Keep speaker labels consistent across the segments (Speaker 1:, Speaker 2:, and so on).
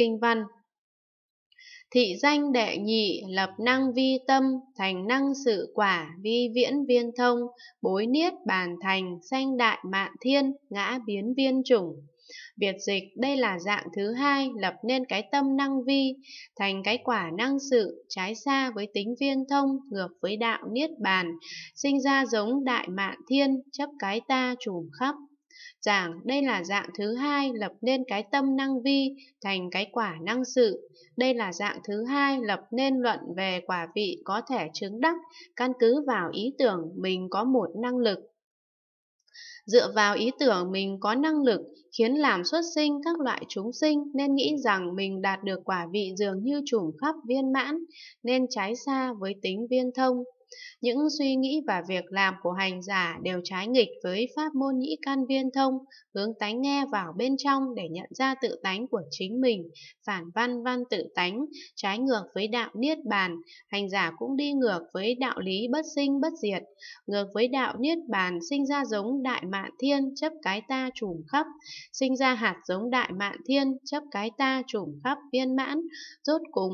Speaker 1: kinh văn. Thị danh đệ nhị lập năng vi tâm, thành năng sự quả, vi viễn viên thông, bối niết bàn thành, sanh đại mạn thiên, ngã biến viên chủng. việt dịch đây là dạng thứ hai lập nên cái tâm năng vi, thành cái quả năng sự, trái xa với tính viên thông, ngược với đạo niết bàn, sinh ra giống đại mạn thiên, chấp cái ta trùm khắp. Giảng đây là dạng thứ hai lập nên cái tâm năng vi thành cái quả năng sự. Đây là dạng thứ hai lập nên luận về quả vị có thể chứng đắc căn cứ vào ý tưởng mình có một năng lực. Dựa vào ý tưởng mình có năng lực khiến làm xuất sinh các loại chúng sinh nên nghĩ rằng mình đạt được quả vị dường như trùng khắp viên mãn nên trái xa với tính viên thông. Những suy nghĩ và việc làm của hành giả đều trái nghịch với pháp môn nhĩ can viên thông, hướng tánh nghe vào bên trong để nhận ra tự tánh của chính mình, phản văn văn tự tánh, trái ngược với đạo niết bàn, hành giả cũng đi ngược với đạo lý bất sinh bất diệt, ngược với đạo niết bàn sinh ra giống đại mạn thiên chấp cái ta trùm khắp, sinh ra hạt giống đại mạn thiên chấp cái ta trùm khắp viên mãn, rốt cùng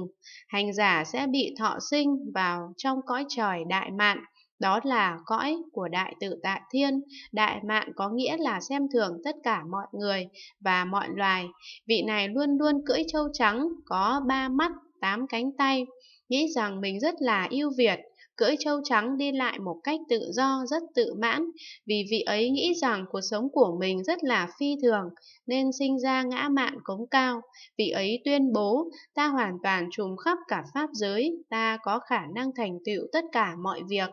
Speaker 1: hành giả sẽ bị thọ sinh vào trong cõi trời đại mạn đó là cõi của đại tự tại thiên đại mạn có nghĩa là xem thường tất cả mọi người và mọi loài vị này luôn luôn cưỡi trâu trắng có ba mắt tám cánh tay nghĩ rằng mình rất là ưu việt cưỡi trâu trắng đi lại một cách tự do, rất tự mãn, vì vị ấy nghĩ rằng cuộc sống của mình rất là phi thường, nên sinh ra ngã mạn cống cao. Vị ấy tuyên bố, ta hoàn toàn trùm khắp cả pháp giới, ta có khả năng thành tựu tất cả mọi việc.